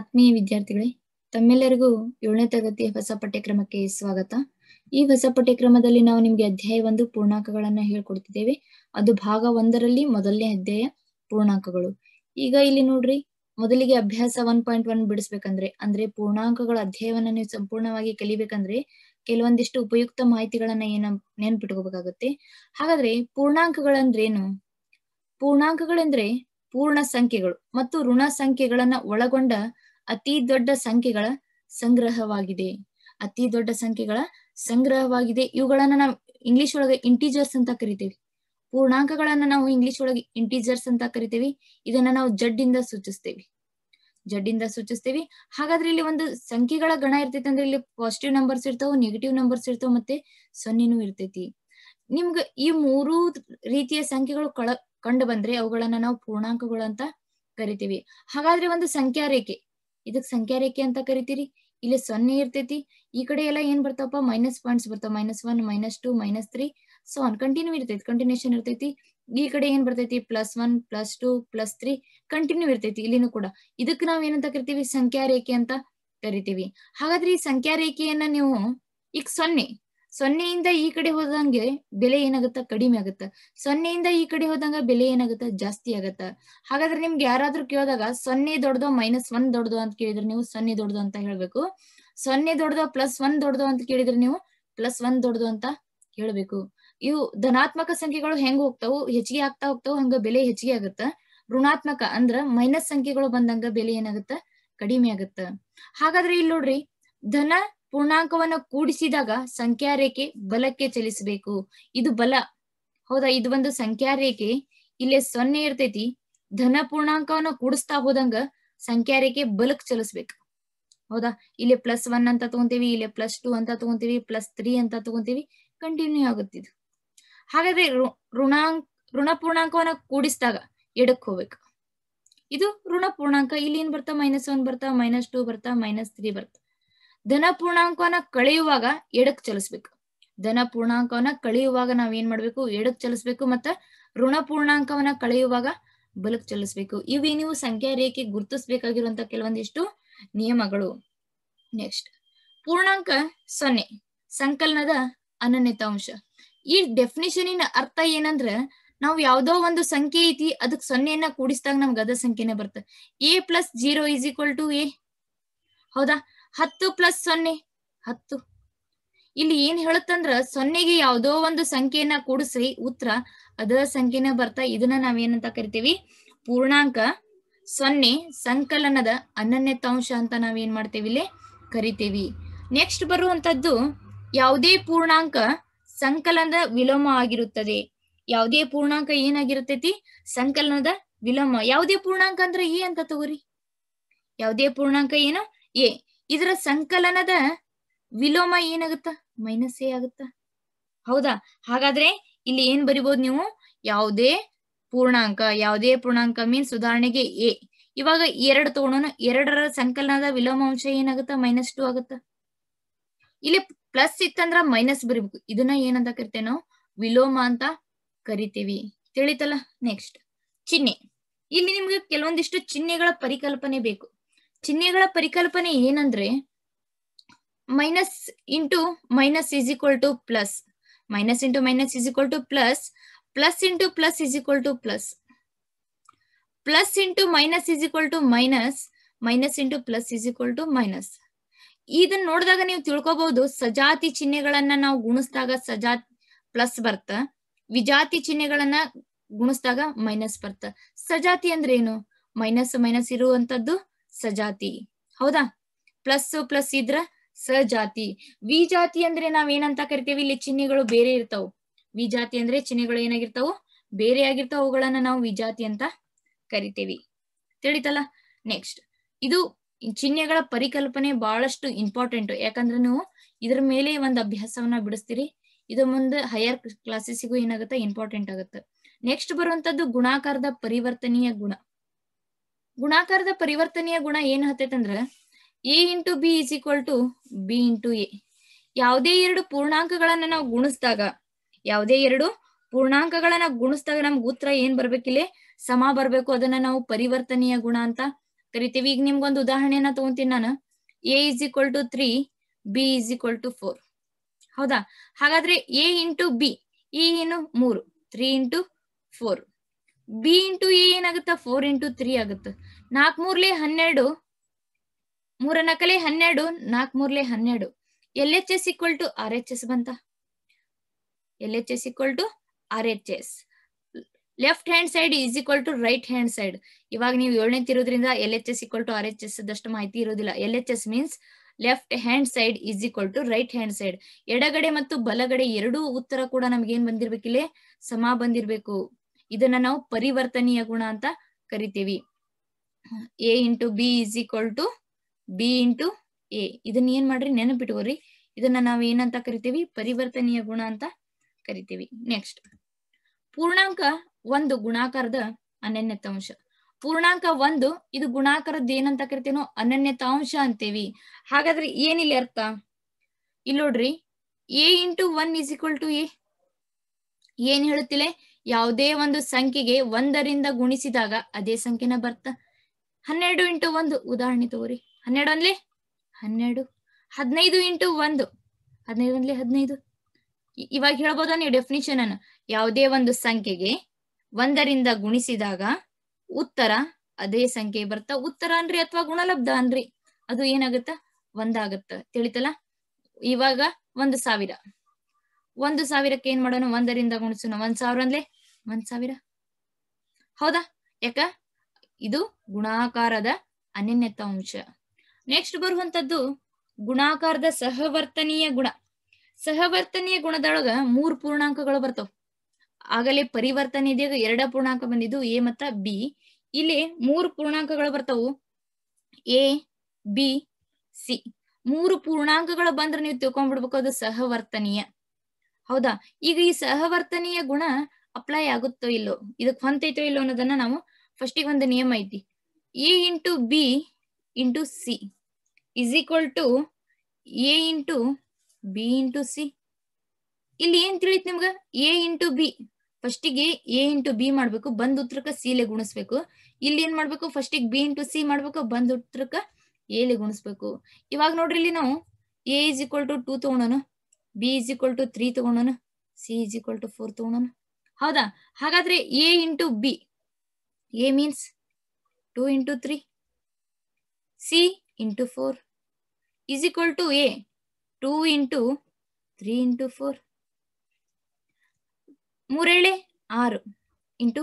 ಆತ್ಮೀಯ ವಿದ್ಯಾರ್ಥಿಗಳೇ ತಮ್ಮೆಲ್ಲರಿಗೂ ಏಳನೇ ತರಗತಿಯ ಹೊಸ ಪಠ್ಯಕ್ರಮಕ್ಕೆ ಸ್ವಾಗತ ಈ ಹೊಸ ಪಠ್ಯಕ್ರಮದಲ್ಲಿ ನಾವು ನಿಮ್ಗೆ ಅಧ್ಯಾಯ ಒಂದು ಪೂರ್ಣಾಂಕಗಳನ್ನ ಹೇಳ್ಕೊಡ್ತಿದ್ದೇವೆ ಅದು ಭಾಗ ಒಂದರಲ್ಲಿ ಮೊದಲನೇ ಅಧ್ಯಾಯ ಪೂರ್ಣಾಂಕಗಳು ಈಗ ಇಲ್ಲಿ ನೋಡ್ರಿ ಮೊದಲಿಗೆ ಅಭ್ಯಾಸ ಒನ್ ಪಾಯಿಂಟ್ ಒನ್ ಬಿಡಿಸ್ಬೇಕಂದ್ರೆ ಅಂದ್ರೆ ಪೂರ್ಣಾಂಕಗಳ ಅಧ್ಯಾಯವನ್ನ ನೀವು ಸಂಪೂರ್ಣವಾಗಿ ಕಲಿಬೇಕಂದ್ರೆ ಕೆಲವೊಂದಿಷ್ಟು ಉಪಯುಕ್ತ ಮಾಹಿತಿಗಳನ್ನ ಏನ ನೆನ್ಪಿಟ್ಕೋಬೇಕಾಗುತ್ತೆ ಹಾಗಾದ್ರೆ ಪೂರ್ಣಾಂಕಗಳಂದ್ರೇನು ಪೂರ್ಣಾಂಕಗಳೆಂದ್ರೆ ಪೂರ್ಣ ಸಂಖ್ಯೆಗಳು ಮತ್ತು ಋಣ ಸಂಖ್ಯೆಗಳನ್ನ ಒಳಗೊಂಡ ಅತಿ ದೊಡ್ಡ ಸಂಖ್ಯೆಗಳ ಸಂಗ್ರಹವಾಗಿದೆ ಅತಿ ದೊಡ್ಡ ಸಂಖ್ಯೆಗಳ ಸಂಗ್ರಹವಾಗಿದೆ ಇವುಗಳನ್ನ ನಾವು ಇಂಗ್ಲಿಷ್ ಒಳಗೆ ಇಂಟೀಜರ್ಸ್ ಅಂತ ಕರಿತೇವೆ ಪೂರ್ಣಾಂಕಗಳನ್ನ ನಾವು ಇಂಗ್ಲಿಷ್ ಒಳಗೆ ಇಂಟೀಜರ್ಸ್ ಅಂತ ಕರಿತೇವಿ ಇದನ್ನ ನಾವು ಜಡ್ಡಿಂದ ಸೂಚಿಸ್ತೇವೆ ಜಡ್ಡಿಂದ ಸೂಚಿಸ್ತೇವೆ ಹಾಗಾದ್ರೆ ಇಲ್ಲಿ ಒಂದು ಸಂಖ್ಯೆಗಳ ಗಣ ಇರ್ತೈತಿ ಅಂದ್ರೆ ಇಲ್ಲಿ ಪಾಸಿಟಿವ್ ನಂಬರ್ಸ್ ಇರ್ತಾವ ನೆಗೆಟಿವ್ ನಂಬರ್ಸ್ ಇರ್ತಾವ ಮತ್ತೆ ಸೊನ್ನೆನೂ ಇರ್ತೈತಿ ನಿಮ್ಗ ಈ ಮೂರು ರೀತಿಯ ಸಂಖ್ಯೆಗಳು ಕಳ ಕಂಡು ಬಂದ್ರೆ ಅವುಗಳನ್ನ ನಾವು ಪೂರ್ಣಾಂಕಗಳು ಅಂತ ಕರಿತೀವಿ ಹಾಗಾದ್ರೆ ಒಂದು ಸಂಖ್ಯಾ ರೇಖೆ ಇದಕ್ ಸಂಖ್ಯಾ ರೇಖೆ ಅಂತ ಕರಿತೀರಿ ಇಲ್ಲಿ ಸೊನ್ನೆ ಇರ್ತೈತಿ ಈ ಕಡೆ ಎಲ್ಲ ಏನ್ ಬರ್ತಾವಪ್ಪ ಮೈನಸ್ ಪಾಯಿಂಟ್ಸ್ ಬರ್ತಾವ minus one minus two minus three so on continue ಇರ್ತೈತಿ ಕಂಟಿನ್ಯೂಷನ್ ಇರ್ತೈತಿ ಈ ಕಡೆ ಏನ್ ಬರ್ತೈತಿ plus one plus two plus three continue ಇರ್ತೈತಿ ಇಲ್ಲಿನೂ ಕೂಡ ಇದಕ್ ನಾವ್ ಏನಂತ ಕರಿತೀವಿ ಸಂಖ್ಯಾ ರೇಖೆ ಅಂತ ಕರಿತೀವಿ ಹಾಗಾದ್ರೆ ಈ ಸಂಖ್ಯಾ ರೇಖೆಯನ್ನ ನೀವು ಈಗ ಸೊನ್ನೆ ಸೊನ್ನೆಯಿಂದ ಈ ಕಡೆ ಹೋದಂಗೆ ಬೆಲೆ ಏನಾಗುತ್ತ ಕಡಿಮೆ ಆಗುತ್ತ ಸೊನ್ನೆಯಿಂದ ಈ ಕಡೆ ಹೋದಂಗ ಬೆಲೆ ಏನಾಗುತ್ತ ಜಾಸ್ತಿ ಆಗತ್ತ ಹಾಗಾದ್ರೆ ನಿಮ್ಗೆ ಯಾರಾದ್ರೂ ಕೇಳಿದಾಗ ಸೊನ್ನೆ ದೊಡ್ಡದು ಮೈನಸ್ ಒನ್ ದೊಡ್ಡದು ಅಂತ ಕೇಳಿದ್ರೆ ನೀವು ಸೊನ್ನೆ ದೊಡ್ಡದು ಅಂತ ಹೇಳ್ಬೇಕು ಸೊನ್ನೆ ದೊಡ್ಡದು ಪ್ಲಸ್ ಒನ್ ದೊಡ್ಡದು ಅಂತ ಕೇಳಿದ್ರೆ ನೀವು ಪ್ಲಸ್ ಒನ್ ದೊಡ್ಡದು ಅಂತ ಹೇಳ್ಬೇಕು ಇವು ಧನಾತ್ಮಕ ಸಂಖ್ಯೆಗಳು ಹೆಂಗ್ ಹೋಗ್ತಾವು ಹೆಚ್ಚಿಗೆ ಆಗ್ತಾ ಹೋಗ್ತಾವು ಹಂಗ ಬೆಲೆ ಹೆಚ್ಚಿಗೆ ಆಗುತ್ತ ಋಣಾತ್ಮಕ ಅಂದ್ರ ಮೈನಸ್ ಸಂಖ್ಯೆಗಳು ಬಂದಂಗ ಬೆಲೆ ಏನಾಗುತ್ತ ಕಡಿಮೆ ಆಗುತ್ತ ಹಾಗಾದ್ರೆ ಇಲ್ಲಿ ನೋಡ್ರಿ ಧನ ಪೂರ್ಣಾಂಕವನ್ನ ಕೂಡಿಸಿದಾಗ ಸಂಖ್ಯಾ ರೇಖೆ ಬಲಕ್ಕೆ ಚಲಿಸಬೇಕು ಇದು ಬಲ ಹೌದಾ ಇದು ಒಂದು ಸಂಖ್ಯಾ ರೇಖೆ ಇಲ್ಲಿ ಸೊನ್ನೆ ಇರ್ತೈತಿ ಧನ ಪೂರ್ಣಾಂಕವನ್ನ ಕೂಡಿಸ್ತಾ ಹೋದಂಗ ಸಂಖ್ಯಾ ರೇಖೆ ಬಲಕ್ ಚಲಿಸ್ಬೇಕು ಹೌದಾ ಇಲ್ಲಿ ಪ್ಲಸ್ ಒನ್ ಅಂತ ತಗೊಂತೀವಿ ಇಲ್ಲಿ ಪ್ಲಸ್ ಟೂ ಅಂತ ತಗೊಂತೀವಿ ಪ್ಲಸ್ ತ್ರೀ ಅಂತ ತಗೊಂತೀವಿ ಕಂಟಿನ್ಯೂ ಆಗುತ್ತಿದ್ದು ಹಾಗಾದ್ರೆ ಋಣಾಂಕ ಋಣ ಪೂರ್ಣಾಂಕವನ್ನ ಕೂಡಿಸಿದಾಗ ಎಡಕ್ ಹೋಗ್ಬೇಕು ಇದು ಋಣ ಪೂರ್ಣಾಂಕ ಇಲ್ಲಿ ಏನ್ ಬರ್ತಾ ಮೈನಸ್ ಒನ್ ಬರ್ತಾ ಮೈನಸ್ ಟೂ ಬರ್ತಾ ಮೈನಸ್ ತ್ರೀ ಬರ್ತಾ ದನ ಪೂರ್ಣಾಂಕವನ್ನ ಕಳೆಯುವಾಗ ಎಡಕ್ ಚಲಿಸ್ಬೇಕು ದನ ಪೂರ್ಣಾಂಕವನ್ನ ಕಳೆಯುವಾಗ ನಾವ್ ಏನ್ ಮಾಡ್ಬೇಕು ಎಡಕ್ ಚಲಿಸ್ಬೇಕು ಮತ್ತ ಋಣ ಪೂರ್ಣಾಂಕವನ್ನ ಕಳೆಯುವಾಗ ಬಲಕ್ ಚಲಿಸ್ಬೇಕು ಇವೇ ನೀವು ಸಂಖ್ಯಾ ರೇಖೆ ಗುರುತಿಸ್ಬೇಕಾಗಿರುವಂತ ಕೆಲವೊಂದಿಷ್ಟು ನಿಯಮಗಳು ನೆಕ್ಸ್ಟ್ ಪೂರ್ಣಾಂಕ ಸೊನ್ನೆ ಸಂಕಲನದ ಅನನ್ಯತಾಂಶ ಈ ಡೆಫಿನಿಷನಿನ ಅರ್ಥ ಏನಂದ್ರ ನಾವು ಯಾವ್ದೋ ಒಂದು ಸಂಖ್ಯೆ ಐತಿ ಅದಕ್ ಸೊನ್ನೆಯನ್ನ ಕೂಡಿಸಿದಾಗ ನಮ್ಗೆ ಅದ ಸಂಖ್ಯೆನೇ ಬರ್ತದೆ A plus zero is equal to A ಹೌದಾ ಹತ್ತು ಪ್ಲಸ್ ಸೊನ್ನೆ ಹತ್ತು ಇಲ್ಲಿ ಏನ್ ಹೇಳುತ್ತಂದ್ರ ಸೊನ್ನೆಗೆ ಯಾವುದೋ ಒಂದು ಸಂಖ್ಯೆಯನ್ನ ಕೂಡಿಸ್ರಿ ಉತ್ತರ ಅದ ಸಂಖ್ಯೆನ ಬರ್ತಾ ಇದನ್ನ ನಾವೇನಂತ ಕರಿತೀವಿ ಪೂರ್ಣಾಂಕ ಸೊನ್ನೆ ಸಂಕಲನದ ಅನನ್ಯತಾಂಶ ಅಂತ ನಾವೇನ್ ಮಾಡ್ತೇವಿ ಇಲ್ಲಿ ಕರಿತೇವಿ ನೆಕ್ಸ್ಟ್ ಬರುವಂತದ್ದು ಯಾವುದೇ ಪೂರ್ಣಾಂಕ ಸಂಕಲನದ ವಿಲೋಮ ಆಗಿರುತ್ತದೆ ಯಾವುದೇ ಪೂರ್ಣಾಂಕ ಏನಾಗಿರುತ್ತೈತಿ ಸಂಕಲನದ ವಿಲೋಮ ಯಾವುದೇ ಪೂರ್ಣಾಂಕ ಅಂದ್ರೆ ಎ ಅಂತ ತಗೋರಿ ಯಾವುದೇ ಪೂರ್ಣಾಂಕ ಏನು ಎ ಇದರ ಸಂಕಲನದ ವಿಲೋಮ ಏನಾಗುತ್ತ ಮೈನಸ್ ಎ ಆಗುತ್ತ ಹೌದಾ ಹಾಗಾದ್ರೆ ಇಲ್ಲಿ ಏನ್ ಬರಿಬಹುದು ನೀವು ಯಾವುದೇ ಪೂರ್ಣಾಂಕ ಯಾವುದೇ ಪೂರ್ಣಾಂಕ ಮೀನ್ಸ್ ಉದಾಹರಣೆಗೆ ಎ ಇವಾಗ ಎರಡು ತಗೊಳೋಣ ಎರಡರ ಸಂಕಲನದ ವಿಲೋಮ ಅಂಶ ಏನಾಗುತ್ತ ಮೈನಸ್ ಟು ಆಗುತ್ತ ಇಲ್ಲಿ ಪ್ಲಸ್ ಇತ್ತಂದ್ರ ಮೈನಸ್ ಬರಿಬೇಕು ಇದನ್ನ ಏನಂತ ಕರಿತೇವೆ ನಾವು ವಿಲೋಮ ಅಂತ ಕರಿತೀವಿ ತಿಳಿತಲ್ಲ ನೆಕ್ಸ್ಟ್ ಚಿಹ್ನೆ ಇಲ್ಲಿ ನಿಮ್ಗೆ ಕೆಲವೊಂದಿಷ್ಟು ಚಿಹ್ನೆಗಳ ಪರಿಕಲ್ಪನೆ ಬೇಕು ಚಿಹ್ನೆಗಳ ಪರಿಕಲ್ಪನೆ ಏನಂದ್ರೆ minus into minus is equal to plus minus into minus is equal to plus plus into plus is equal to plus plus into minus is equal to minus minus into plus is equal to minus ಇದನ್ನ ನೋಡಿದಾಗ ನೀವು ತಿಳ್ಕೊಬಹುದು ಸಜಾತಿ ಚಿಹ್ನೆಗಳನ್ನ ನಾವು ಗುಣಿಸಿದಾಗ ಸಜಾ plus ಬರ್ತ ವಿಜಾತಿ ಚಿಹ್ನೆಗಳನ್ನ ಗುಣಿಸಿದಾಗ minus ಬರ್ತ ಸಜಾತಿ ಅಂದ್ರೆ ಏನು ಮೈನಸ್ ಮೈನಸ್ ಇರುವಂತದ್ದು ಸಜಾತಿ ಹೌದಾ ಪ್ಲಸ್ ಪ್ಲಸ್ ಇದ್ರ ಸಜಾತಿ ವಿಜಾತಿ ಅಂದ್ರೆ ನಾವ್ ಏನಂತ ಕರಿತೀವಿ ಇಲ್ಲಿ ಚಿಹ್ನೆಗಳು ಬೇರೆ ಇರ್ತಾವ ವಿಜಾತಿ ಅಂದ್ರೆ ಚಿಹ್ನೆಗಳು ಏನಾಗಿರ್ತಾವು ಬೇರೆ ಆಗಿರ್ತಾವ ಅವುಗಳನ್ನ ನಾವು ವಿಜಾತಿ ಅಂತ ಕರಿತೇವಿ ತಿಳಿತಲ್ಲ ನೆಕ್ಸ್ಟ್ ಇದು ಚಿಹ್ನೆಗಳ ಪರಿಕಲ್ಪನೆ ಬಹಳಷ್ಟು ಇಂಪಾರ್ಟೆಂಟ್ ಯಾಕಂದ್ರೆ ನೀವು ಇದ್ರ ಮೇಲೆ ಒಂದು ಅಭ್ಯಾಸವನ್ನ ಬಿಡಿಸ್ತೀರಿ ಇದು ಮುಂದೆ ಹೈಯರ್ ಕ್ಲಾಸಸ್ಗೂ ಏನಾಗುತ್ತೆ ಇಂಪಾರ್ಟೆಂಟ್ ಆಗುತ್ತೆ ನೆಕ್ಸ್ಟ್ ಬರುವಂತದ್ದು ಗುಣಾಕಾರದ ಪರಿವರ್ತನೀಯ ಗುಣ ಗುಣಾಕಾರದ ಪರಿವರ್ತನೆಯ ಗುಣ ಏನ್ ಹತ್ತೈತಂದ್ರ A into B is equal to B into A ಯಾವುದೇ ಎರಡು ಪೂರ್ಣಾಂಕಗಳನ್ನ ನಾವು ಗುಣಿಸಿದಾಗ ಯಾವುದೇ ಎರಡು ಪೂರ್ಣಾಂಕಗಳನ್ನ ಗುಣಿಸಿದಾಗ ನಮ್ಗೆ ಉತ್ತರ ಏನ್ ಬರ್ಬೇಕಿಲ್ಲೇ ಸಮ ಬರ್ಬೇಕು ಅದನ್ನ ನಾವು ಪರಿವರ್ತನೀಯ ಗುಣ ಅಂತ ಕರಿತೀವಿ ಈಗ ನಿಮ್ಗೊಂದು ಉದಾಹರಣೆಯನ್ನ ತಗೊಂತೀನಿ ನಾನು A is equal to three B is equal to four ಹೌದಾ ಹಾಗಾದ್ರೆ ಎ ಇಂಟು ಬಿ ಇ ಏನು ಮೂರು three into four B into A ಏನಾಗುತ್ತ ಫೋರ್ ಇಂಟು ತ್ರೀ ಆಗುತ್ತೆ ನಾಕ್ ಮೂರ್ಲೆ ಹನ್ನೆರಡು ಮೂರ ನಕಲೆ ಹನ್ನೆರಡು ನಾಕ್ ಮೂರ್ಲೆ ಹನ್ನೆರಡು L H S equal to R H S ಬಂತ L H S equal to R H S left hand side is equal to right hand side ಇವಾಗ ನೀವು ಏಳನೇ ಇರೋದ್ರಿಂದ L H S equal to R H S ಅದಷ್ಟು ಮಾಹಿತಿ ಇರೋದಿಲ್ಲ L H S means left hand side is equal to right hand side ಎಡಗಡೆ ಮತ್ತು ಬಲಗಡೆ ಎರಡೂ ಉತ್ತರ ಕೂಡ ನಮ್ಗೆ ಏನ್ ಬಂದಿರ್ಬೇಕಿಲ್ಲ ಸಮ ಬಂದಿರ್ಬೇಕು ಇದನ್ನ ನಾವು ಪರಿವರ್ತನೀಯ ಗುಣ ಅಂತ ಕರಿತೀವಿ A into B is equal to B into A ಇದನ್ನ ಏನ್ ಮಾಡ್ರಿ ನೆನಪಿಟ್ಕೋರಿ ಇದನ್ನ ನಾವು ಏನಂತ ಕರಿತೀವಿ ಪರಿವರ್ತನೀಯ ಗುಣ ಅಂತ ಕರಿತೀವಿ ನೆಕ್ಸ್ಟ್ ಪೂರ್ಣಾಂಕ ಒಂದು ಗುಣಾಕಾರದ ಅನನ್ಯತಾಂಶ ಪೂರ್ಣಾಂಕ ಒಂದು ಇದು ಗುಣಾಕಾರದ ಏನಂತ ಕರಿತೇನೋ ಅನನ್ಯತಾಂಶ ಅಂತೀವಿ ಹಾಗಾದ್ರೆ ಏನಿಲ್ಲ ಅರ್ಥ ಇಲ್ಲಿ ನೋಡ್ರಿ A into one is equal to A ಏನ್ ಹೇಳುತ್ತಿಲ್ಲ ಯಾವುದೇ ಒಂದು ಸಂಖ್ಯೆಗೆ ಒಂದರಿಂದ ಗುಣಿಸಿದಾಗ ಅದೇ ಸಂಖ್ಯೆನ ಬರ್ತ ಹನ್ನೆರಡು ಇಂಟು ಒಂದು ಉದಾಹರಣೆ ತಗೋರಿ ಹನ್ನೆರಡು ಅಂದ್ಲಿ ಹನ್ನೆರಡು ಹದಿನೈದು ಇಂಟು ಒಂದು ಹದಿನೈದು ಅಂದ್ಲಿ ಹದಿನೈದು ಇವಾಗ ಹೇಳ್ಬೋದ ನೀವು ಡೆಫಿನಿಷನ್ ಅನ್ನು ಯಾವುದೇ ಒಂದು ಸಂಖ್ಯೆಗೆ ಒಂದರಿಂದ ಗುಣಿಸಿದಾಗ ಉತ್ತರ ಅದೇ ಸಂಖ್ಯೆ ಬರ್ತಾ ಉತ್ತರ ಅನ್ರಿ ಅಥವಾ ಗುಣಲಬ್ಧ ಅನ್ರಿ ಅದು ಏನಾಗುತ್ತ ಒಂದಾಗತ್ತ ತಿಳಿತಲ್ಲ ಇವಾಗ ಒಂದು ಸಾವಿರ ಒಂದು ಸಾವಿರಕ್ಕೆ ಏನ್ ಮಾಡೋಣ ಒಂದರಿಂದ ಗುಣಿಸೋಣ ಒಂದ್ ಸಾವಿರ ಅಂದ್ಲೆ ಒಂದ್ ಸಾವಿರ ಹೌದಾ ಯಾಕ ಇದು ಗುಣಾಕಾರದ ಅನನ್ಯತ ಅಂಶ ನೆಕ್ಸ್ಟ್ ಬರುವಂತದ್ದು ಗುಣಾಕಾರದ ಸಹವರ್ತನೀಯ ಗುಣ ಸಹವರ್ತನೀಯ ಗುಣದೊಳಗ ಮೂರ್ ಪೂರ್ಣಾಂಕಗಳು ಬರ್ತಾವ ಆಗಲೇ ಪರಿವರ್ತನೆ ಇದೆಯಾಗ ಎರಡ ಪೂರ್ಣಾಂಕ ಬಂದಿದ್ದು ಎ ಮತ್ತ ಬಿ ಇಲ್ಲಿ ಮೂರು ಪೂರ್ಣಾಂಕಗಳು ಬರ್ತಾವು ಎ ಬಿ ಸಿ ಮೂರು ಪೂರ್ಣಾಂಕಗಳು ಬಂದ್ರೆ ನೀವು ತಿಳ್ಕೊಂಡ್ಬಿಡ್ಬೇಕು ಅದು ಸಹವರ್ತನೀಯ ಹೌದಾ ಈಗ ಈ ಸಹವರ್ತನೀಯ ಗುಣ ಅಪ್ಲೈ ಆಗುತ್ತೋ ಇಲ್ಲೋ ಇದಕ್ ಹೊಂತೈತೋ ಇಲ್ಲೋ ಅನ್ನೋದನ್ನ ನಾವು ಫಸ್ಟಿಗೆ ಒಂದು ನಿಯಮ ಐತಿ A into B into C is equal to A into B into C ಇಲ್ಲಿ ಏನ್ ತಿಳಿತ್ ನಿಮ್ಗ ಎ ಇಂಟು ಬಿ ಫಸ್ಟಿಗೆ ಎ ಇಂಟು ಬಿ ಮಾಡ್ಬೇಕು ಬಂದ್ ಸಿ ಸಿಲೆ ಗುಣಿಸ್ಬೇಕು ಇಲ್ಲಿ ಏನ್ ಮಾಡ್ಬೇಕು ಫಸ್ಟಿಗೆ ಬಿ ಇಂಟು ಸಿ ಮಾಡ್ಬೇಕು ಬಂದ್ ಉತ್ತರಕ್ಕೆ ಎಲೆ ಗುಣಿಸ್ಬೇಕು ಇವಾಗ ನೋಡ್ರಿ ಇಲ್ಲಿ ನಾವು A is equal to two ತಗೊಳೋಣ B is equal to three ತಗೊಳೋಣ C is equal to four ತಗೊಳೋಣ ಹೌದಾ ಹಾಗಾದ್ರೆ A into B A means two into three C into four is equal to A two into three into four ಮೂರೇಳೆ ಆರು into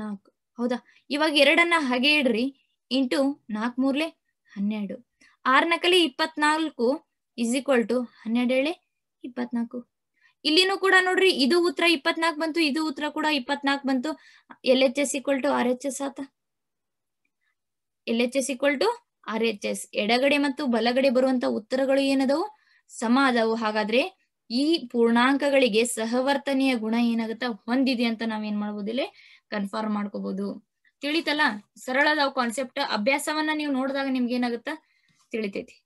ನಾಲ್ಕು ಹೌದಾ ಇವಾಗ ಎರಡನ್ನ ಹಾಗೆ ಇಡ್ರಿ ಇಂಟು ನಾಲ್ಕು ಮೂರ್ಲೆ ಹನ್ನೆರಡು ಆರ್ನಕಲಿ ನಕಲಿ ಇಪ್ಪತ್ನಾಲ್ಕು ಇಸ್ ಈಕ್ವಲ್ ಟು ಹನ್ನೆರಡು ಏಳೆ ಇಪ್ಪತ್ನಾಲ್ಕು ಇಲ್ಲಿನೂ ಕೂಡ ನೋಡ್ರಿ ಇದು ಉತ್ತರ ಇಪ್ಪತ್ನಾಕ್ ಬಂತು ಇದು ಉತ್ತರ ಕೂಡ ಇಪ್ಪತ್ನಾಕ್ ಬಂತು L H S equal to R H S ಆತ L H S equal to R H S ಎಡಗಡೆ ಮತ್ತು ಬಲಗಡೆ ಬರುವಂತ ಉತ್ತರಗಳು ಏನದವು ಸಮ ಅದಾವು ಹಾಗಾದ್ರೆ ಈ ಪೂರ್ಣಾಂಕಗಳಿಗೆ ಸಹವರ್ತನೀಯ ಗುಣ ಏನಾಗುತ್ತಾ ಹೊಂದಿದೆ ಅಂತ ನಾವೇನ್ ಮಾಡ್ಬೋದಿಲ್ಲ ಕನ್ಫರ್ಮ್ ಮಾಡ್ಕೋಬಹುದು ತಿಳಿತಲ್ಲ ಸರಳದ ಕಾನ್ಸೆಪ್ಟ್ ಅಭ್ಯಾಸವನ್ನ ನೀವು ನೋಡಿದಾಗ ನಿಮ್ಗೆ ಏನಾಗುತ್ತಾ ತಿಳಿತೈತಿ